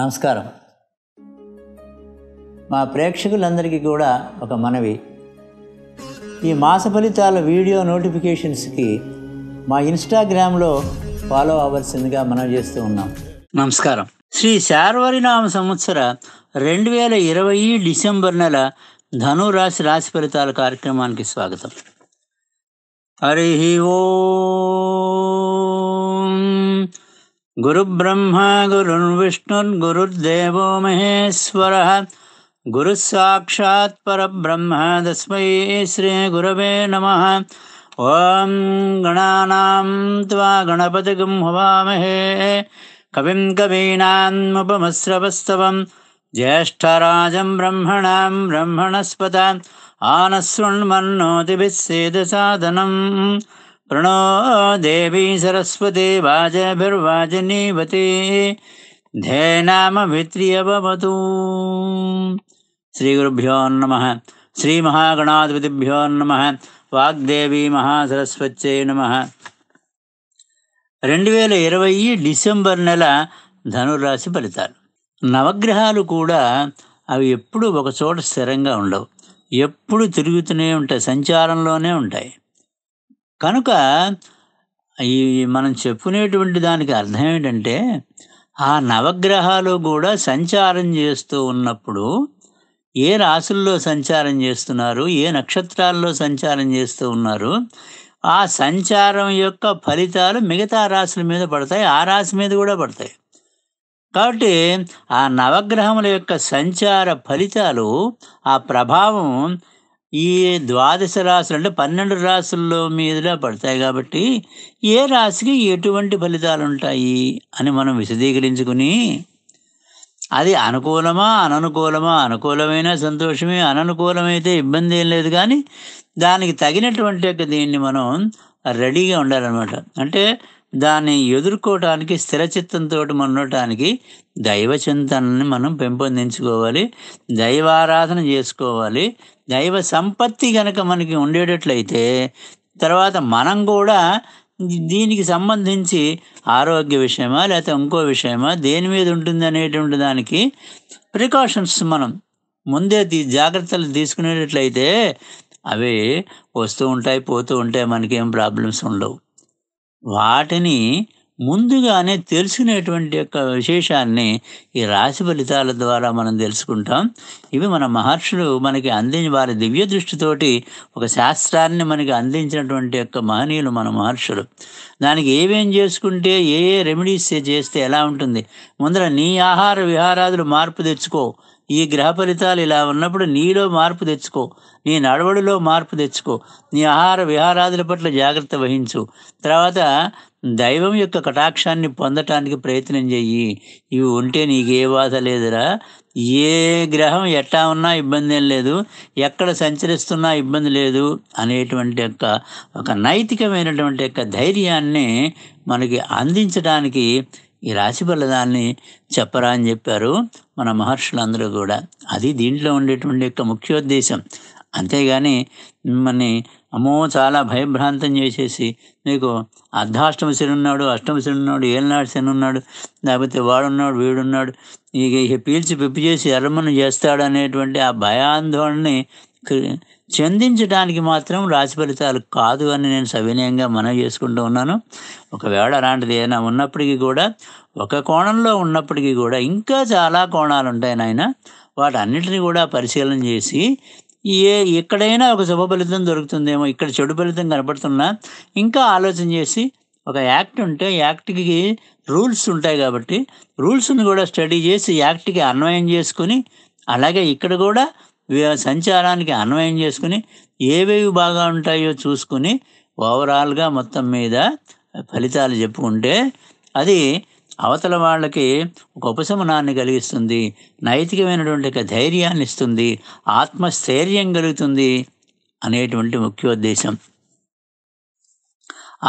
నమస్కారం మా ప్రేక్షకులందరికీ కూడా ఒక మనవి ఈ మాస ఫలితాల వీడియో నోటిఫికేషన్స్కి మా ఇన్స్టాగ్రామ్లో ఫాలో అవ్వాల్సిందిగా మనం చేస్తూ ఉన్నాం నమస్కారం శ్రీ శార్వరినామ సంవత్సర రెండు వేల ఇరవై డిసెంబర్ నెల ధనురాశి రాశి ఫలితాల కార్యక్రమానికి స్వాగతం హరి ఓ गुरुब्रह्मा गुरुर्विष्णुर्गुरुर्देव गुरुर्देवो गुरुस्साक्षात् परब्रह्म तस्मै श्रीगुरवे नमः ॐ गणानां त्वा गणपतिगं हवामहे कविं कवीनामुपमस्रवस्तवं ज्येष्ठराजं ब्रह्मणां ब्रह्मणस्पत आनस्वृण्मन्नोतिभिः सेदसाधनम् प्रणो देवी सरस्वती वाजभिर्वाजनीवती ध्येनामभित्र्यवतु నమ శ్రీ श्रीमहागणाधिपतिभ्यो नमः వాగ్దేవి మహాసరస్వత్యై నమ రెండు వేల ఇరవై డిసెంబర్ నెల ధనురాశి ఫలితాలు నవగ్రహాలు కూడా అవి ఎప్పుడు ఒకచోట స్థిరంగా ఉండవు ఎప్పుడు తిరుగుతూనే ఉంటాయి సంచారంలోనే ఉంటాయి కనుక ఈ మనం చెప్పుకునేటువంటి దానికి అర్థం ఏంటంటే ఆ నవగ్రహాలు కూడా సంచారం చేస్తూ ఉన్నప్పుడు ఏ రాసుల్లో సంచారం చేస్తున్నారు ఏ నక్షత్రాల్లో సంచారం చేస్తూ ఉన్నారు ఆ సంచారం యొక్క ఫలితాలు మిగతా రాశుల మీద పడతాయి ఆ రాశి మీద కూడా పడతాయి కాబట్టి ఆ నవగ్రహముల యొక్క సంచార ఫలితాలు ఆ ప్రభావం ఈ ద్వాదశ రాశులు అంటే పన్నెండు రాశుల్లో మీదుగా పడతాయి కాబట్టి ఏ రాశికి ఎటువంటి ఫలితాలు ఉంటాయి అని మనం విశదీకరించుకుని అది అనుకూలమా అననుకూలమా అనుకూలమైన సంతోషమే అననుకూలమైతే ఇబ్బంది ఏం లేదు కానీ దానికి తగినటువంటి యొక్క దీన్ని మనం రెడీగా ఉండాలన్నమాట అంటే దాన్ని ఎదుర్కోవటానికి స్థిరచిత్తంతో ఉండటానికి దైవ చింతనని మనం పెంపొందించుకోవాలి దైవారాధన చేసుకోవాలి దైవ సంపత్తి కనుక మనకి ఉండేటట్లయితే తర్వాత మనం కూడా దీనికి సంబంధించి ఆరోగ్య విషయమా లేకపోతే ఇంకో విషయమా దేని మీద ఉంటుంది అనేటువంటి దానికి ప్రికాషన్స్ మనం ముందే జాగ్రత్తలు తీసుకునేటట్లయితే అవి వస్తూ ఉంటాయి పోతూ ఉంటాయి మనకేం ప్రాబ్లమ్స్ ఉండవు వాటిని ముందుగానే తెలుసుకునేటువంటి యొక్క విశేషాన్ని ఈ రాశి ఫలితాల ద్వారా మనం తెలుసుకుంటాం ఇవి మన మహర్షులు మనకి అందించి వారి దివ్య దృష్టితోటి ఒక శాస్త్రాన్ని మనకి అందించినటువంటి యొక్క మహనీయులు మన మహర్షులు దానికి ఏమేం చేసుకుంటే ఏ ఏ రెమెడీస్ చేస్తే ఎలా ఉంటుంది ముందర నీ ఆహార విహారాదులు మార్పు తెచ్చుకో ఈ గ్రహ ఫలితాలు ఇలా ఉన్నప్పుడు నీలో మార్పు తెచ్చుకో నీ నడవడిలో మార్పు తెచ్చుకో నీ ఆహార విహారాదుల పట్ల జాగ్రత్త వహించు తర్వాత దైవం యొక్క కటాక్షాన్ని పొందటానికి ప్రయత్నం చెయ్యి ఇవి ఉంటే నీకు ఏ బాధ లేదురా ఏ గ్రహం ఎట్లా ఉన్నా ఇబ్బంది ఏం లేదు ఎక్కడ సంచరిస్తున్నా ఇబ్బంది లేదు అనేటువంటి యొక్క ఒక నైతికమైనటువంటి యొక్క ధైర్యాన్ని మనకి అందించడానికి ఈ రాశి ఫలదాన్ని చెప్పరా అని చెప్పారు మన మహర్షులందరూ కూడా అది దీంట్లో ఉండేటువంటి యొక్క ముఖ్యోద్దేశం అంతేగాని మిమ్మల్ని అమ్మో చాలా భయభ్రాంతం చేసేసి మీకు అర్ధాష్టమ ఉన్నాడు అష్టమ ఉన్నాడు ఏళ్ళనాడు ఉన్నాడు లేకపోతే వాడున్నాడు వీడున్నాడు ఇక ఇక పీల్చి పిప్పి చేసి ఎర్రమను చేస్తాడు అనేటువంటి ఆ భయాందోళనని చెందించడానికి మాత్రం రాశి ఫలితాలు కాదు అని నేను సవినయంగా మనం చేసుకుంటూ ఉన్నాను ఒకవేళ అలాంటిది ఏదైనా ఉన్నప్పటికీ కూడా ఒక కోణంలో ఉన్నప్పటికీ కూడా ఇంకా చాలా కోణాలు ఉంటాయి నాయన వాటన్నిటిని కూడా పరిశీలన చేసి ఏ ఎక్కడైనా ఒక శుభ ఫలితం దొరుకుతుందేమో ఇక్కడ చెడు ఫలితం కనపడుతున్నా ఇంకా ఆలోచన చేసి ఒక యాక్ట్ ఉంటే యాక్ట్కి రూల్స్ ఉంటాయి కాబట్టి రూల్స్ని కూడా స్టడీ చేసి యాక్ట్కి అన్వయం చేసుకుని అలాగే ఇక్కడ కూడా వీళ్ళ సంచారానికి అన్వయం చేసుకుని ఏవేవి బాగా ఉంటాయో చూసుకుని ఓవరాల్గా మొత్తం మీద ఫలితాలు చెప్పుకుంటే అది అవతల వాళ్ళకి ఒక ఉపశమనాన్ని కలిగిస్తుంది నైతికమైనటువంటి ఒక ధైర్యాన్ని ఇస్తుంది ఆత్మస్థైర్యం కలుగుతుంది అనేటువంటి ముఖ్యోద్దేశం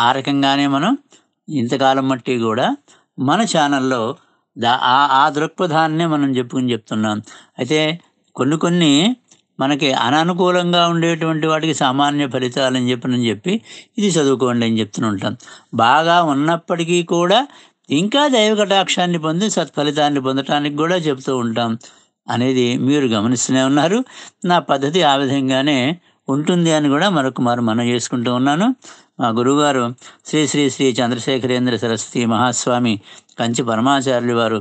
ఆ రకంగానే మనం ఇంతకాలం మట్టి కూడా మన ఛానల్లో దా ఆ దృక్పథాన్నే మనం చెప్పుకుని చెప్తున్నాం అయితే కొన్ని కొన్ని మనకి అననుకూలంగా ఉండేటువంటి వాటికి సామాన్య ఫలితాలు అని చెప్పినని చెప్పి ఇది చదువుకోండి అని చెప్తూ ఉంటాం బాగా ఉన్నప్పటికీ కూడా ఇంకా దైవ కటాక్షాన్ని పొంది సత్ఫలితాన్ని పొందటానికి కూడా చెప్తూ ఉంటాం అనేది మీరు గమనిస్తూనే ఉన్నారు నా పద్ధతి ఆ విధంగానే ఉంటుంది అని కూడా మారు మనం చేసుకుంటూ ఉన్నాను మా గురువుగారు శ్రీ శ్రీ శ్రీ చంద్రశేఖరేంద్ర సరస్వతి మహాస్వామి కంచి పరమాచార్యులు వారు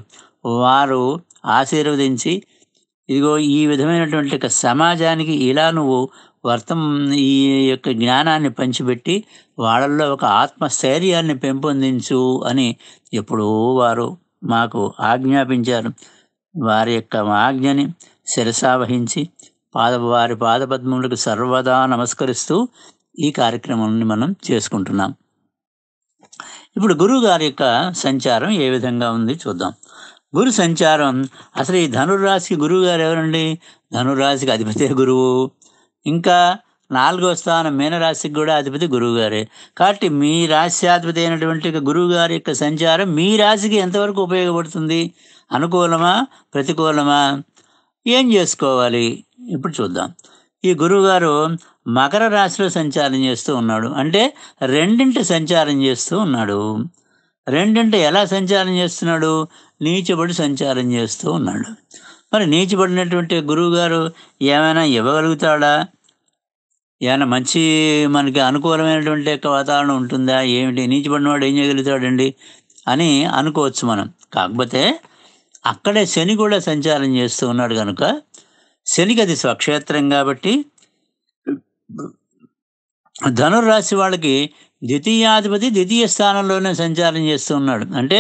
వారు ఆశీర్వదించి ఇదిగో ఈ విధమైనటువంటి సమాజానికి ఇలా నువ్వు వర్తం ఈ యొక్క జ్ఞానాన్ని పంచిపెట్టి వాళ్ళల్లో ఒక ఆత్మస్థైర్యాన్ని పెంపొందించు అని ఎప్పుడూ వారు మాకు ఆజ్ఞాపించారు వారి యొక్క ఆజ్ఞని శిరసావహించి పాద వారి పాదపద్ములకు సర్వదా నమస్కరిస్తూ ఈ కార్యక్రమాన్ని మనం చేసుకుంటున్నాం ఇప్పుడు గురువు గారి యొక్క సంచారం ఏ విధంగా ఉంది చూద్దాం గురు సంచారం అసలు ఈ ధనుర్రాశికి గురువు గారు ఎవరండి ధనుర్రాశికి అధిపతి గురువు ఇంకా నాలుగో స్థానం మీనరాశికి కూడా అధిపతి గురువుగారే కాబట్టి మీ రాశ్యాధిపతి అయినటువంటి గురువు గారి యొక్క సంచారం మీ రాశికి ఎంతవరకు ఉపయోగపడుతుంది అనుకూలమా ప్రతికూలమా ఏం చేసుకోవాలి ఇప్పుడు చూద్దాం ఈ గురువుగారు మకర రాశిలో సంచారం చేస్తూ ఉన్నాడు అంటే రెండింటి సంచారం చేస్తూ ఉన్నాడు రెండంటే ఎలా సంచారం చేస్తున్నాడు నీచబడి సంచారం చేస్తూ ఉన్నాడు మరి నీచబడినటువంటి గురువు గారు ఏమైనా ఇవ్వగలుగుతాడా ఏమైనా మంచి మనకి అనుకూలమైనటువంటి వాతావరణం ఉంటుందా ఏమిటి నీచబడినవాడు ఏం చేయగలుగుతాడండి అని అనుకోవచ్చు మనం కాకపోతే అక్కడే శని కూడా సంచారం చేస్తూ ఉన్నాడు కనుక శనికి అది స్వక్షేత్రం కాబట్టి ధనుర్రాశి వాళ్ళకి ద్వితీయాధిపతి ద్వితీయ స్థానంలోనే సంచారం చేస్తూ ఉన్నాడు అంటే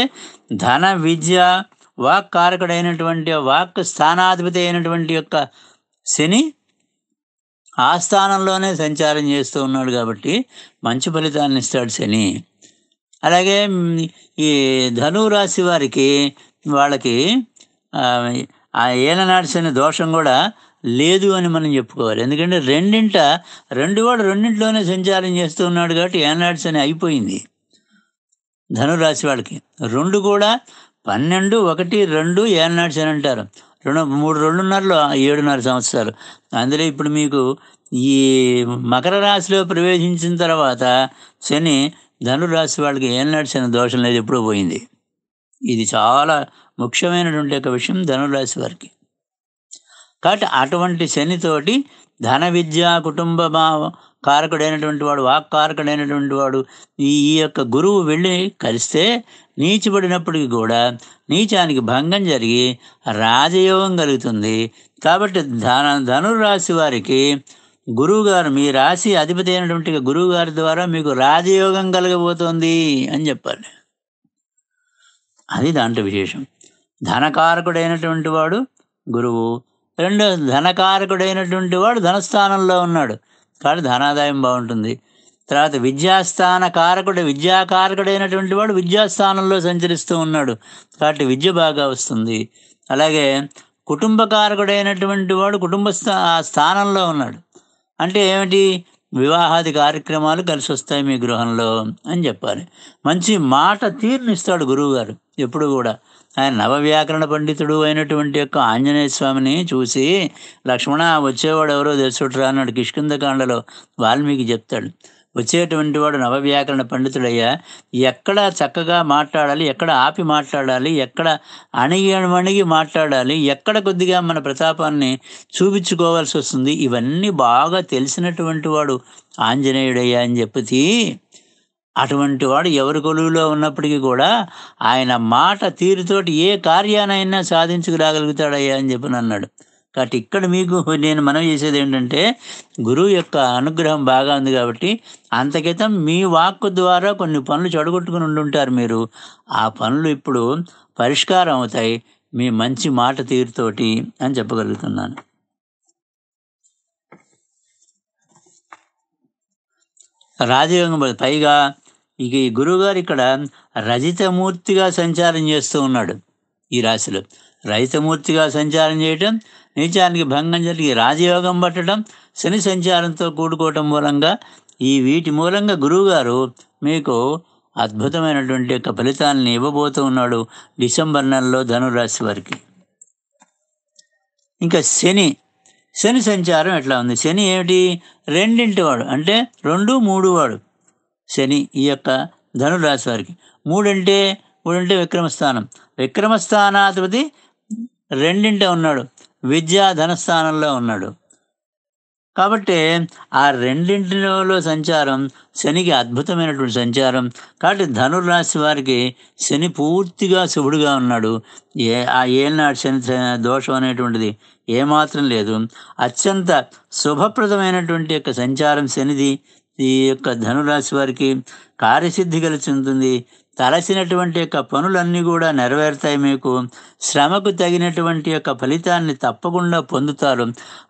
ధన విద్య వాక్ కారకుడైనటువంటి వాక్ స్థానాధిపతి అయినటువంటి యొక్క శని ఆ స్థానంలోనే సంచారం చేస్తూ ఉన్నాడు కాబట్టి మంచి ఫలితాన్ని ఇస్తాడు శని అలాగే ఈ ధనురాశి వారికి వాళ్ళకి ఆ ఏలనాడు శని దోషం కూడా లేదు అని మనం చెప్పుకోవాలి ఎందుకంటే రెండింట రెండు వాడు రెండింటిలోనే సంచారం చేస్తూ ఉన్నాడు కాబట్టి ఏనాడ్స్ అని అయిపోయింది ధనురాశి వాళ్ళకి రెండు కూడా పన్నెండు ఒకటి రెండు ఏనాడ్స్ అని అంటారు రెండు మూడు రెండున్నరలో ఏడున్నర సంవత్సరాలు అందులో ఇప్పుడు మీకు ఈ మకర రాశిలో ప్రవేశించిన తర్వాత శని ధనురాశి వాళ్ళకి ఏనాడ్స్ అనే దోషం లేదు ఎప్పుడూ పోయింది ఇది చాలా ముఖ్యమైనటువంటి ఒక విషయం ధనురాశి వారికి కాబట్టి అటువంటి శనితోటి ధన విద్య కుటుంబ కారకుడైనటువంటి వాడు వాక్ కారకుడైనటువంటి వాడు ఈ యొక్క గురువు వెళ్ళి కలిస్తే నీచిపడినప్పటికీ కూడా నీచానికి భంగం జరిగి రాజయోగం కలుగుతుంది కాబట్టి ధన ధనుర్రాశి వారికి గురువుగారు మీ రాశి అధిపతి అయినటువంటి గురువుగారి ద్వారా మీకు రాజయోగం కలగబోతోంది అని చెప్పాలి అది దాంట్లో విశేషం ధనకారకుడైనటువంటి వాడు గురువు రెండు ధనకారకుడైనటువంటి వాడు ధనస్థానంలో ఉన్నాడు కాబట్టి ధనాదాయం బాగుంటుంది తర్వాత విద్యాస్థాన కారకుడు విద్యాకారకుడైనటువంటి వాడు విద్యాస్థానంలో సంచరిస్తూ ఉన్నాడు కాబట్టి విద్య బాగా వస్తుంది అలాగే కుటుంబకారకుడైనటువంటి వాడు కుటుంబ స్థానంలో ఉన్నాడు అంటే ఏమిటి వివాహాది కార్యక్రమాలు కలిసి వస్తాయి మీ గృహంలో అని చెప్పాలి మంచి మాట తీర్నిస్తాడు గురువుగారు ఎప్పుడు కూడా ఆయన నవవ్యాకరణ పండితుడు అయినటువంటి యొక్క ఆంజనేయ స్వామిని చూసి లక్ష్మణ వచ్చేవాడు ఎవరో తెలుసుట్రా అన్నాడు కిష్కిందకాండలో వాల్మీకి చెప్తాడు వచ్చేటువంటి వాడు నవవ్యాకరణ పండితుడయ్యా ఎక్కడ చక్కగా మాట్లాడాలి ఎక్కడ ఆపి మాట్లాడాలి ఎక్కడ అణిగి అణిగి మాట్లాడాలి ఎక్కడ కొద్దిగా మన ప్రతాపాన్ని చూపించుకోవాల్సి వస్తుంది ఇవన్నీ బాగా తెలిసినటువంటి వాడు ఆంజనేయుడయ్యా అని చెప్పి అటువంటి వాడు ఎవరి కొలువులో ఉన్నప్పటికీ కూడా ఆయన మాట తీరుతోటి ఏ కార్యానైనా సాధించుకురాగలుగుతాడయ్యా అని చెప్పి అన్నాడు కాబట్టి ఇక్కడ మీకు నేను మనం చేసేది ఏంటంటే గురువు యొక్క అనుగ్రహం బాగా ఉంది కాబట్టి అంతకితం మీ వాక్కు ద్వారా కొన్ని పనులు చెడగొట్టుకుని ఉండుంటారు మీరు ఆ పనులు ఇప్పుడు పరిష్కారం అవుతాయి మీ మంచి మాట తీరుతోటి అని చెప్పగలుగుతున్నాను రాజయోగం పైగా ఇక ఈ గురువుగారు ఇక్కడ రజితమూర్తిగా సంచారం చేస్తూ ఉన్నాడు ఈ రాశిలో రజితమూర్తిగా సంచారం చేయటం నీచానికి భంగం జరిగి రాజయోగం పట్టడం శని సంచారంతో కూడుకోవటం మూలంగా ఈ వీటి మూలంగా గురువుగారు మీకు అద్భుతమైనటువంటి యొక్క ఫలితాలను ఇవ్వబోతూ ఉన్నాడు డిసెంబర్ నెలలో ధనురాశి వారికి ఇంకా శని శని సంచారం ఎట్లా ఉంది శని ఏమిటి రెండింటి వాడు అంటే రెండు మూడు వాడు శని ఈ యొక్క ధనురాశి వారికి మూడంటే మూడంటే విక్రమస్థానం విక్రమస్థానాధిపతి రెండింటే ఉన్నాడు విద్యా ధనస్థానంలో ఉన్నాడు కాబట్టి ఆ రెండింటిలో సంచారం శనికి అద్భుతమైనటువంటి సంచారం కాబట్టి ధనుర్రాశి వారికి శని పూర్తిగా శుభుడుగా ఉన్నాడు ఏ ఆ ఏనాడు శని దోషం అనేటువంటిది ఏమాత్రం లేదు అత్యంత శుభప్రదమైనటువంటి యొక్క సంచారం శనిది ఈ యొక్క ధనురాశి వారికి కార్యసిద్ధి చెందుతుంది తలసినటువంటి యొక్క పనులన్నీ కూడా నెరవేరుతాయి మీకు శ్రమకు తగినటువంటి యొక్క ఫలితాన్ని తప్పకుండా పొందుతారు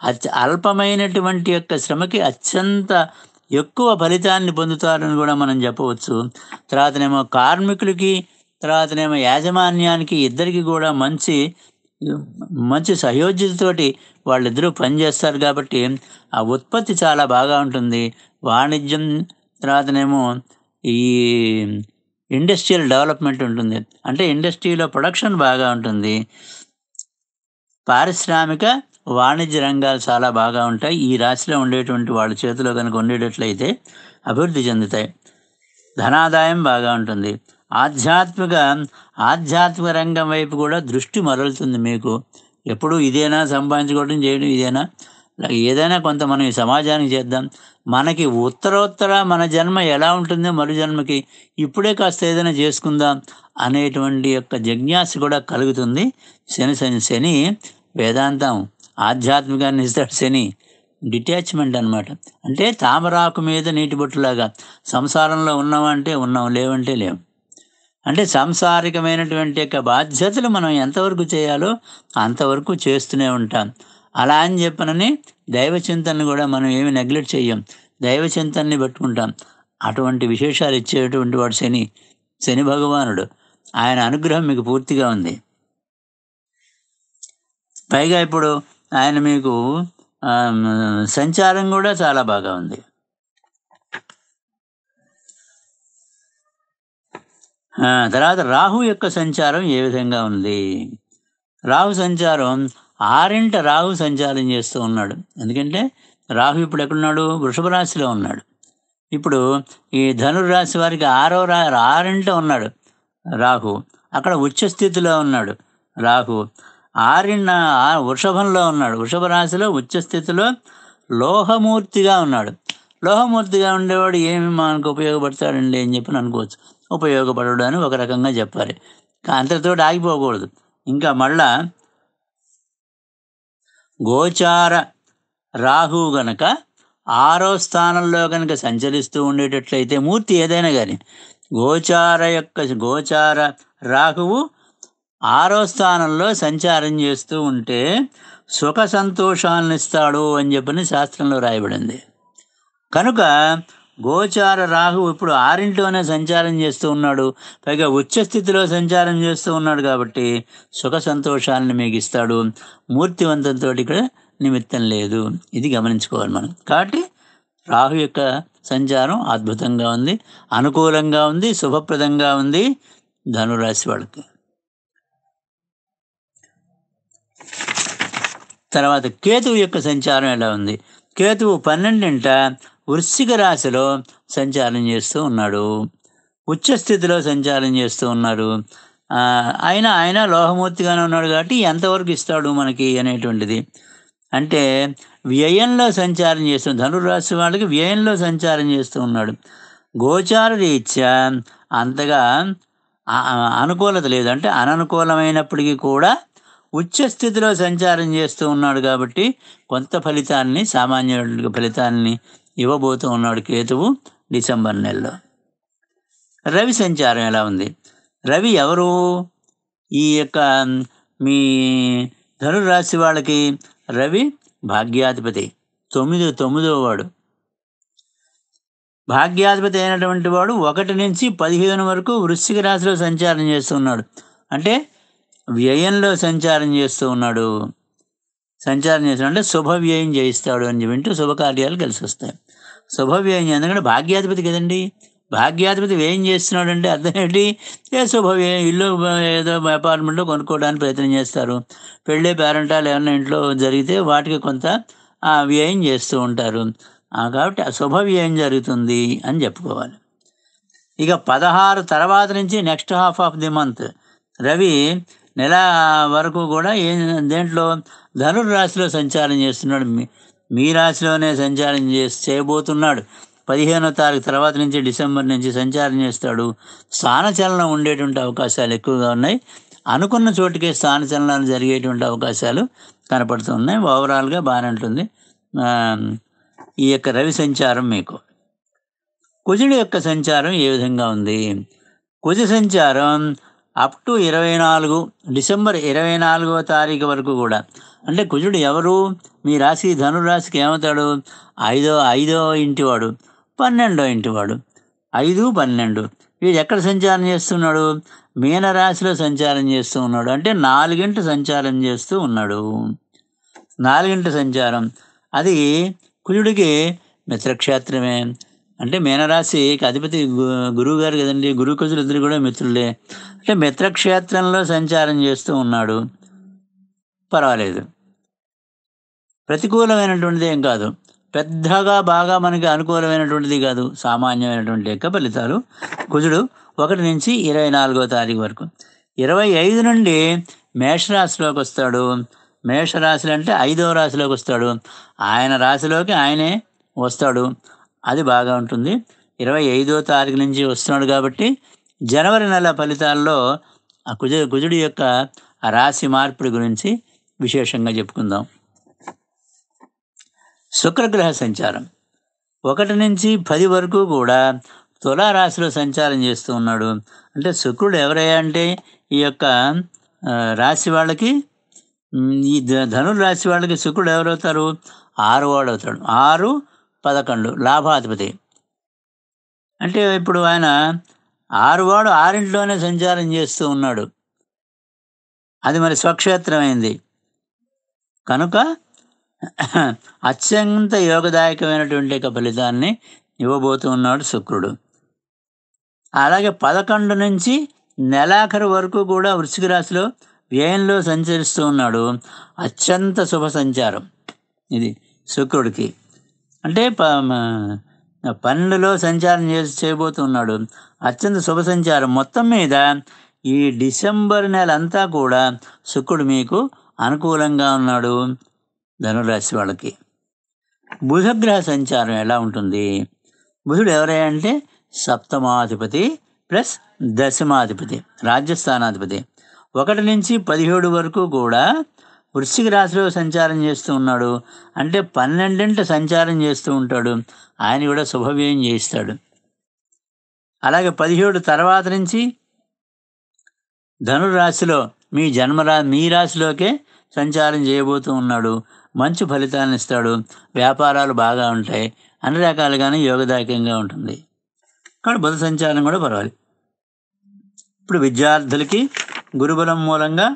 అత్య అల్పమైనటువంటి యొక్క శ్రమకి అత్యంత ఎక్కువ ఫలితాన్ని పొందుతారని కూడా మనం చెప్పవచ్చు తర్వాతనేమో కార్మికులకి తర్వాతనేమో యాజమాన్యానికి ఇద్దరికి కూడా మంచి మంచి సహయోజితతోటి వాళ్ళిద్దరూ పనిచేస్తారు కాబట్టి ఆ ఉత్పత్తి చాలా బాగా ఉంటుంది వాణిజ్యం తర్వాతనేమో ఈ ఇండస్ట్రియల్ డెవలప్మెంట్ ఉంటుంది అంటే ఇండస్ట్రీలో ప్రొడక్షన్ బాగా ఉంటుంది పారిశ్రామిక వాణిజ్య రంగాలు చాలా బాగా ఉంటాయి ఈ రాశిలో ఉండేటువంటి వాళ్ళ చేతిలో కనుక ఉండేటట్లయితే అభివృద్ధి చెందుతాయి ధనాదాయం బాగా ఉంటుంది ఆధ్యాత్మిక ఆధ్యాత్మిక రంగం వైపు కూడా దృష్టి మరలుతుంది మీకు ఎప్పుడు ఇదేనా సంపాదించుకోవడం చేయడం ఇదేనా ఏదైనా కొంత మనం ఈ సమాజానికి చేద్దాం మనకి ఉత్తరోత్తర మన జన్మ ఎలా ఉంటుందో మరు జన్మకి ఇప్పుడే కాస్త ఏదైనా చేసుకుందాం అనేటువంటి యొక్క జిజ్ఞాస కూడా కలుగుతుంది శని శని శని వేదాంతం ఆధ్యాత్మికాన్ని ఇస్తాడు శని డిటాచ్మెంట్ అనమాట అంటే తామరాకు మీద నీటి బొట్టులాగా సంసారంలో ఉన్నామంటే ఉన్నాం లేవంటే లేవు అంటే సాంసారికమైనటువంటి యొక్క బాధ్యతలు మనం ఎంతవరకు చేయాలో అంతవరకు చేస్తూనే ఉంటాం అలా అని చెప్పనని దైవ చింతనని కూడా మనం ఏమి నెగ్లెక్ట్ చేయం దైవ చింతనని పెట్టుకుంటాం అటువంటి విశేషాలు ఇచ్చేటువంటి వాడు శని శని భగవానుడు ఆయన అనుగ్రహం మీకు పూర్తిగా ఉంది పైగా ఇప్పుడు ఆయన మీకు సంచారం కూడా చాలా బాగా ఉంది తర్వాత రాహు యొక్క సంచారం ఏ విధంగా ఉంది రాహు సంచారం ఆరింట రాహు సంచారం చేస్తూ ఉన్నాడు ఎందుకంటే రాహు ఇప్పుడు ఎక్కడున్నాడు వృషభ రాశిలో ఉన్నాడు ఇప్పుడు ఈ ధనుర్రాశి వారికి ఆరో రా ఆరింట ఉన్నాడు రాహు అక్కడ స్థితిలో ఉన్నాడు రాహు ఆరిన్న వృషభంలో ఉన్నాడు వృషభ రాశిలో స్థితిలో లోహమూర్తిగా ఉన్నాడు లోహమూర్తిగా ఉండేవాడు ఏమి మనకు ఉపయోగపడతాడండి అని చెప్పి అనుకోవచ్చు ఉపయోగపడడం అని ఒక రకంగా చెప్పాలి అంతటితో ఆగిపోకూడదు ఇంకా మళ్ళా గోచార రాహు గనక ఆరో స్థానంలో కనుక సంచరిస్తూ ఉండేటట్లయితే మూర్తి ఏదైనా కానీ గోచార యొక్క గోచార రాహువు ఆరో స్థానంలో సంచారం చేస్తూ ఉంటే సుఖ సంతోషాలను ఇస్తాడు అని చెప్పని శాస్త్రంలో రాయబడింది కనుక గోచార రాహువు ఇప్పుడు ఆరింట్లోనే సంచారం చేస్తూ ఉన్నాడు పైగా ఉచ్చస్థితిలో సంచారం చేస్తూ ఉన్నాడు కాబట్టి సుఖ సంతోషాలను మీకు ఇస్తాడు మూర్తివంతంతో ఇక్కడ నిమిత్తం లేదు ఇది గమనించుకోవాలి మనం కాబట్టి రాహు యొక్క సంచారం అద్భుతంగా ఉంది అనుకూలంగా ఉంది శుభప్రదంగా ఉంది ధనురాశి వాళ్ళకి తర్వాత కేతువు యొక్క సంచారం ఎలా ఉంది కేతువు పన్నెండింట వృశ్చిక రాశిలో సంచారం చేస్తూ ఉన్నాడు ఉచ్చస్థితిలో సంచారం చేస్తూ ఉన్నాడు ఆయన ఆయన లోహమూర్తిగానే ఉన్నాడు కాబట్టి ఎంతవరకు ఇస్తాడు మనకి అనేటువంటిది అంటే వ్యయంలో సంచారం చేస్తున్న రాశి వాళ్ళకి వ్యయంలో సంచారం చేస్తూ ఉన్నాడు గోచార రీత్యా అంతగా అనుకూలత లేదు అంటే అననుకూలమైనప్పటికీ కూడా ఉచ్చ స్థితిలో సంచారం చేస్తూ ఉన్నాడు కాబట్టి కొంత ఫలితాన్ని సామాన్యుడి ఫలితాన్ని ఇవ్వబోతూ ఉన్నాడు కేతువు డిసెంబర్ నెలలో రవి సంచారం ఎలా ఉంది రవి ఎవరు ఈ యొక్క మీ ధనురాశి వాళ్ళకి రవి భాగ్యాధిపతి తొమ్మిది తొమ్మిదో వాడు భాగ్యాధిపతి అయినటువంటి వాడు ఒకటి నుంచి పదిహేను వరకు వృశ్చిక రాశిలో సంచారం చేస్తూ ఉన్నాడు అంటే వ్యయంలో సంచారం చేస్తూ ఉన్నాడు సంచారం చేస్తున్నాడు అంటే శుభ వ్యయం చేయిస్తాడు అని వింటూ శుభకార్యాలు కలిసి వస్తాయి శుభవ్యయం ఎందుకంటే భాగ్యాధిపతి కదండి భాగ్యాధిపతి వ్యయం చేస్తున్నాడు అంటే అర్థం ఏంటి ఏ శుభవ్యయం ఇల్లు ఏదో అపార్ట్మెంట్లో కొనుక్కోవడానికి ప్రయత్నం చేస్తారు పెళ్ళి పేరెంటాలు ఏమైనా ఇంట్లో జరిగితే వాటికి కొంత వ్యయం చేస్తూ ఉంటారు కాబట్టి శుభవ్యయం జరుగుతుంది అని చెప్పుకోవాలి ఇక పదహారు తర్వాత నుంచి next half of the month రవి నెల వరకు కూడా ఏ దేంట్లో ధనుర్రాశిలో సంచారం చేస్తున్నాడు మీ రాశిలోనే సంచారం చేసి చేయబోతున్నాడు పదిహేనో తారీఖు తర్వాత నుంచి డిసెంబర్ నుంచి సంచారం చేస్తాడు స్థానచలనం ఉండేటువంటి అవకాశాలు ఎక్కువగా ఉన్నాయి అనుకున్న చోటుకే స్థానచలనాలు జరిగేటువంటి అవకాశాలు కనపడుతున్నాయి ఓవరాల్గా బాగానే ఉంటుంది ఈ యొక్క రవి సంచారం మీకు కుజుడి యొక్క సంచారం ఏ విధంగా ఉంది కుజ సంచారం అప్ టు ఇరవై నాలుగు డిసెంబర్ ఇరవై నాలుగో తారీఖు వరకు కూడా అంటే కుజుడు ఎవరు మీ రాశి ధనురాశికి ఏమవుతాడు ఐదో ఐదో ఇంటివాడు పన్నెండో ఇంటివాడు ఐదు పన్నెండు వీడు ఎక్కడ సంచారం చేస్తున్నాడు మీనరాశిలో సంచారం చేస్తూ ఉన్నాడు అంటే నాలుగింట సంచారం చేస్తూ ఉన్నాడు నాలుగింట సంచారం అది కుజుడికి మిత్రక్షేత్రమే అంటే మీనరాశికి అధిపతి గురువు గారు కదండి గురు కుజులు ఇద్దరు కూడా మిత్రులే అంటే మిత్రక్షేత్రంలో సంచారం చేస్తూ ఉన్నాడు పర్వాలేదు ప్రతికూలమైనటువంటిది ఏం కాదు పెద్దగా బాగా మనకి అనుకూలమైనటువంటిది కాదు సామాన్యమైనటువంటి యొక్క ఫలితాలు కుజుడు ఒకటి నుంచి ఇరవై నాలుగో తారీఖు వరకు ఇరవై ఐదు నుండి మేషరాశిలోకి వస్తాడు మేషరాశులు అంటే ఐదవ రాశిలోకి వస్తాడు ఆయన రాశిలోకి ఆయనే వస్తాడు అది బాగా ఉంటుంది ఇరవై ఐదో తారీఖు నుంచి వస్తున్నాడు కాబట్టి జనవరి నెల ఫలితాల్లో ఆ కుజ కుజుడి యొక్క రాశి మార్పిడి గురించి విశేషంగా చెప్పుకుందాం శుక్రగ్రహ సంచారం ఒకటి నుంచి పది వరకు కూడా తులారాశిలో సంచారం చేస్తూ ఉన్నాడు అంటే శుక్రుడు ఎవరయ్యా అంటే ఈ యొక్క రాశి వాళ్ళకి ఈ ధనుర్ రాశి వాళ్ళకి శుక్రుడు ఎవరవుతారు ఆరు వాడు అవుతాడు ఆరు పదకొండు లాభాధిపతి అంటే ఇప్పుడు ఆయన ఆరువాడు ఆరింట్లోనే సంచారం చేస్తూ ఉన్నాడు అది మరి స్వక్షేత్రమైంది కనుక అత్యంత యోగదాయకమైనటువంటి యొక్క ఫలితాన్ని ఇవ్వబోతూ ఉన్నాడు శుక్రుడు అలాగే పదకొండు నుంచి నెలాఖరు వరకు కూడా వృశ్చిక రాశిలో వ్యయంలో సంచరిస్తూ ఉన్నాడు అత్యంత శుభ సంచారం ఇది శుక్రుడికి అంటే ప సంచారం చేసి చేయబోతున్నాడు అత్యంత శుభ సంచారం మొత్తం మీద ఈ డిసెంబర్ నెల అంతా కూడా శుక్రుడు మీకు అనుకూలంగా ఉన్నాడు ధనురాశి వాళ్ళకి బుధగ్రహ సంచారం ఎలా ఉంటుంది బుధుడు ఎవరంటే సప్తమాధిపతి ప్లస్ దశమాధిపతి రాజ్యస్థానాధిపతి ఒకటి నుంచి పదిహేడు వరకు కూడా వృశ్చిక రాశిలో సంచారం చేస్తూ ఉన్నాడు అంటే పన్నెండింట సంచారం చేస్తూ ఉంటాడు ఆయన కూడా శుభవ్యయం చేయిస్తాడు అలాగే పదిహేడు తర్వాత నుంచి ధనురాశిలో మీ జన్మరా మీ రాశిలోకే సంచారం చేయబోతూ ఉన్నాడు మంచి ఫలితాలను ఇస్తాడు వ్యాపారాలు బాగా ఉంటాయి అన్ని రకాలుగానే యోగదాయకంగా ఉంటుంది కాబట్టి బుధ సంచారం కూడా పర్వాలి ఇప్పుడు విద్యార్థులకి గురుబలం మూలంగా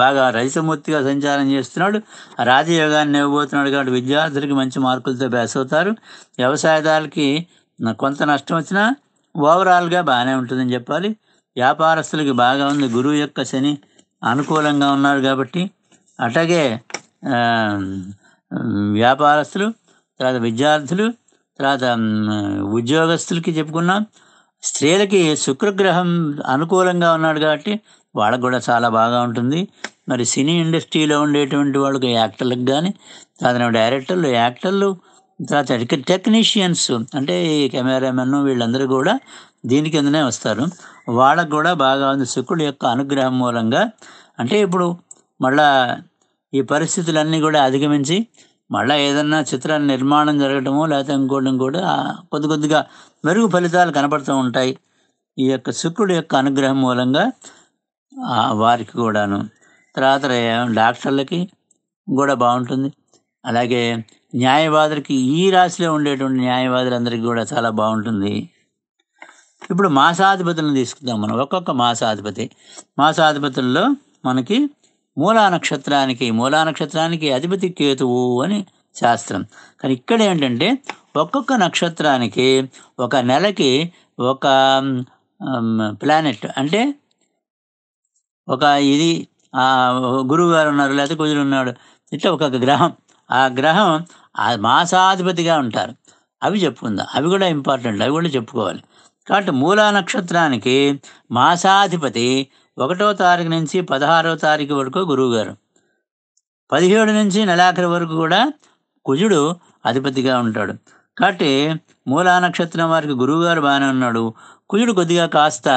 బాగా రజసమూర్తిగా సంచారం చేస్తున్నాడు రాజయోగాన్ని ఇవ్వబోతున్నాడు కాబట్టి విద్యార్థులకి మంచి మార్కులతో బ్యాస్ అవుతారు వ్యవసాయదారులకి కొంత నష్టం వచ్చినా ఓవరాల్గా బాగానే ఉంటుందని చెప్పాలి వ్యాపారస్తులకి బాగా ఉంది గురువు యొక్క శని అనుకూలంగా ఉన్నారు కాబట్టి అట్లాగే వ్యాపారస్తులు తర్వాత విద్యార్థులు తర్వాత ఉద్యోగస్తులకి చెప్పుకున్నాం స్త్రీలకి శుక్రగ్రహం అనుకూలంగా ఉన్నాడు కాబట్టి వాళ్ళకు కూడా చాలా బాగా ఉంటుంది మరి సినీ ఇండస్ట్రీలో ఉండేటువంటి వాళ్ళకి యాక్టర్లకు కానీ తర్వాత డైరెక్టర్లు యాక్టర్లు తర్వాత టెక్నీషియన్స్ అంటే ఈ కెమెరామెన్ వీళ్ళందరూ కూడా దీని కిందనే వస్తారు వాళ్ళకు కూడా బాగా ఉంది శుక్రుడు యొక్క అనుగ్రహం మూలంగా అంటే ఇప్పుడు మళ్ళా ఈ పరిస్థితులన్నీ కూడా అధిగమించి మళ్ళీ ఏదన్నా చిత్రాల నిర్మాణం జరగటము లేకపోతే ఇంకోటి కూడా కొద్ది కొద్దిగా మెరుగు ఫలితాలు కనపడుతూ ఉంటాయి ఈ యొక్క శుక్రుడి యొక్క అనుగ్రహం మూలంగా వారికి కూడాను తర్వాత డాక్టర్లకి కూడా బాగుంటుంది అలాగే న్యాయవాదులకి ఈ రాశిలో ఉండేటువంటి న్యాయవాదులందరికీ కూడా చాలా బాగుంటుంది ఇప్పుడు మాసాధిపతులను తీసుకుందాం మనం ఒక్కొక్క మాసాధిపతి మాసాధిపతుల్లో మనకి మూలా నక్షత్రానికి మూలా నక్షత్రానికి అధిపతి కేతువు అని శాస్త్రం కానీ ఇక్కడ ఏంటంటే ఒక్కొక్క నక్షత్రానికి ఒక నెలకి ఒక ప్లానెట్ అంటే ఒక ఇది గురువు గారు ఉన్నారు లేకపోతే కుదురు ఉన్నాడు ఇట్లా ఒక గ్రహం ఆ గ్రహం మాసాధిపతిగా ఉంటారు అవి చెప్పుకుందాం అవి కూడా ఇంపార్టెంట్ అవి కూడా చెప్పుకోవాలి కాబట్టి మూలా నక్షత్రానికి మాసాధిపతి ఒకటో తారీఖు నుంచి పదహారో తారీఖు వరకు గురువుగారు పదిహేడు నుంచి నెలాఖరి వరకు కూడా కుజుడు అధిపతిగా ఉంటాడు కాబట్టి మూలా నక్షత్రం వారికి గురువుగారు బాగానే ఉన్నాడు కుజుడు కొద్దిగా కాస్త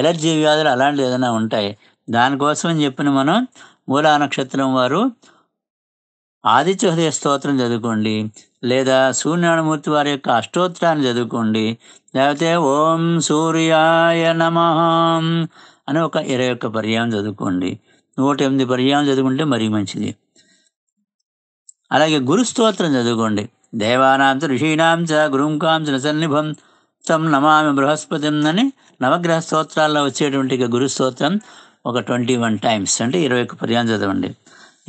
ఎలర్జీ వ్యాధులు అలాంటివి ఏదైనా ఉంటాయి దానికోసం చెప్పిన మనం మూలా నక్షత్రం వారు ఆదిత్య హృదయ స్తోత్రం చదువుకోండి లేదా సూర్యనారాయణమూర్తి వారి యొక్క అష్టోత్తరాన్ని చదువుకోండి లేకపోతే ఓం సూర్యాయ నమ అని ఒక ఇరవై ఒక్క పర్యాయం చదువుకోండి నూట ఎనిమిది పర్యాయం చదువుకుంటే మరీ మంచిది అలాగే గురు స్తోత్రం చదువుకోండి దేవానాంశ చ ఋషీణాం చ సన్నిభం తం నమామి బృహస్పతి అని నవగ్రహ స్తోత్రాల్లో వచ్చేటువంటి గురు స్తోత్రం ఒక ట్వంటీ వన్ టైమ్స్ అంటే ఇరవై ఒక్క పర్యాయం చదవండి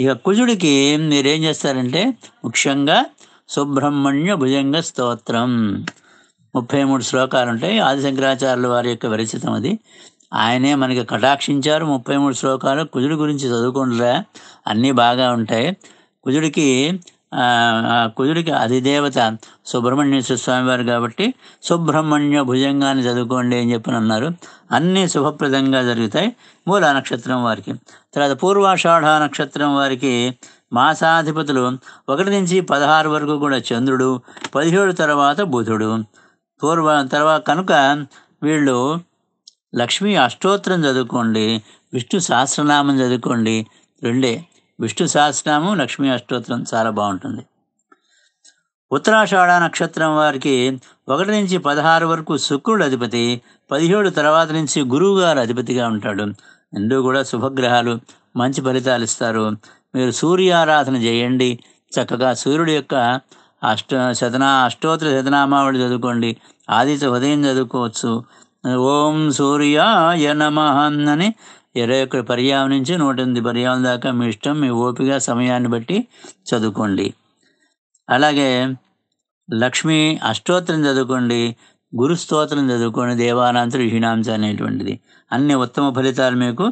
ఇక కుజుడికి మీరు ఏం చేస్తారంటే ముఖ్యంగా సుబ్రహ్మణ్య భుజంగ స్తోత్రం ముప్పై మూడు శ్లోకాలు ఉంటాయి ఆది శంకరాచార్యుల వారి యొక్క విరచితం అది ఆయనే మనకి కటాక్షించారు ముప్పై మూడు శ్లోకాలు కుజుడి గురించి చదువుకుంటే అన్నీ బాగా ఉంటాయి కుజుడికి కుజుడికి అధిదేవత సుబ్రహ్మణ్యేశ్వర స్వామివారు కాబట్టి సుబ్రహ్మణ్య భుజంగాన్ని చదువుకోండి అని చెప్పని అన్నారు అన్నీ శుభప్రదంగా జరుగుతాయి మూల నక్షత్రం వారికి తర్వాత పూర్వాషాఢ నక్షత్రం వారికి మాసాధిపతులు ఒకటి నుంచి పదహారు వరకు కూడా చంద్రుడు పదిహేడు తర్వాత బుధుడు పూర్వ తర్వాత కనుక వీళ్ళు లక్ష్మీ అష్టోత్తరం చదువుకోండి విష్ణు సహస్రనామం చదువుకోండి రెండే విష్ణు సహస్రనామం లక్ష్మీ అష్టోత్తరం చాలా బాగుంటుంది ఉత్తరాషాఢ నక్షత్రం వారికి ఒకటి నుంచి పదహారు వరకు శుక్రుడు అధిపతి పదిహేడు తర్వాత నుంచి గురువు గారు అధిపతిగా ఉంటాడు రెండూ కూడా శుభగ్రహాలు మంచి ఫలితాలు ఇస్తారు మీరు సూర్యారాధన చేయండి చక్కగా సూర్యుడి యొక్క అష్ట శతనా అష్టోత్తర శతనామావళి చదువుకోండి ఆదిత్య ఉదయం చదువుకోవచ్చు ఓం సూర్యాయ నమ అని ఇరవై ఒకటి పర్యాయం నుంచి నూట ఎనిమిది పర్యాయం దాకా మీ ఇష్టం మీ ఓపిక సమయాన్ని బట్టి చదువుకోండి అలాగే లక్ష్మి అష్టోత్తరం చదువుకోండి గురు స్తోత్రం చదువుకోండి దేవానాంతరి హీనాంశ అనేటువంటిది అన్ని ఉత్తమ ఫలితాలు మీకు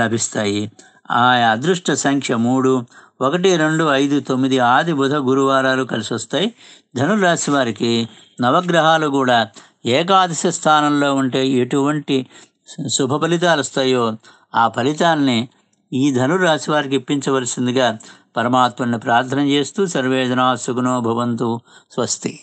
లభిస్తాయి ఆ అదృష్ట సంఖ్య మూడు ఒకటి రెండు ఐదు తొమ్మిది ఆది బుధ గురువారాలు కలిసి వస్తాయి ధనురాశి వారికి నవగ్రహాలు కూడా ఏకాదశి స్థానంలో ఉంటే ఎటువంటి శుభ ఫలితాలు వస్తాయో ఆ ఫలితాలని ఈ ధనురాశి వారికి ఇప్పించవలసిందిగా పరమాత్మని ప్రార్థన చేస్తూ సర్వేదనా సుగుణో భవంతు స్వస్తి